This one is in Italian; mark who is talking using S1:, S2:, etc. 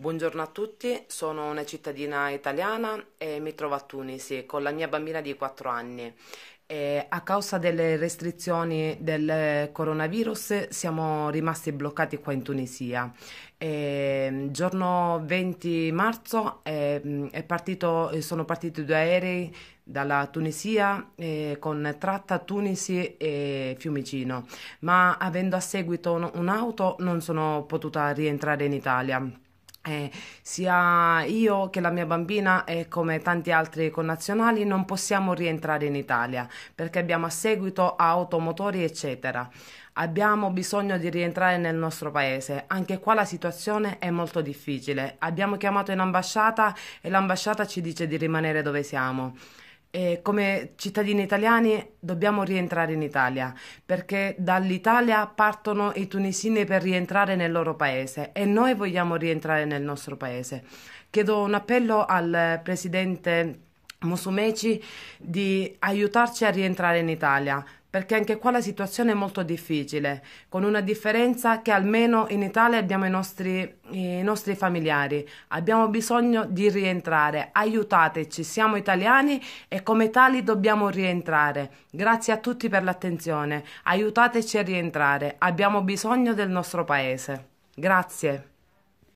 S1: Buongiorno a tutti, sono una cittadina italiana e mi trovo a Tunisi con la mia bambina di 4 anni. E a causa delle restrizioni del coronavirus siamo rimasti bloccati qua in Tunisia. E mm, giorno 20 marzo mm, partito, sono partiti due aerei dalla Tunisia eh, con tratta Tunisi e Fiumicino, ma avendo a seguito un'auto non sono potuta rientrare in Italia. Eh, sia io che la mia bambina e come tanti altri connazionali non possiamo rientrare in Italia perché abbiamo a seguito automotori eccetera. Abbiamo bisogno di rientrare nel nostro paese. Anche qua la situazione è molto difficile. Abbiamo chiamato in ambasciata e l'ambasciata ci dice di rimanere dove siamo. E come cittadini italiani dobbiamo rientrare in Italia perché dall'Italia partono i tunisini per rientrare nel loro paese e noi vogliamo rientrare nel nostro paese. Chiedo un appello al presidente Musumeci di aiutarci a rientrare in Italia perché anche qua la situazione è molto difficile, con una differenza che almeno in Italia abbiamo i nostri, i nostri familiari, abbiamo bisogno di rientrare, aiutateci, siamo italiani e come tali dobbiamo rientrare. Grazie a tutti per l'attenzione, aiutateci a rientrare, abbiamo bisogno del nostro paese. Grazie.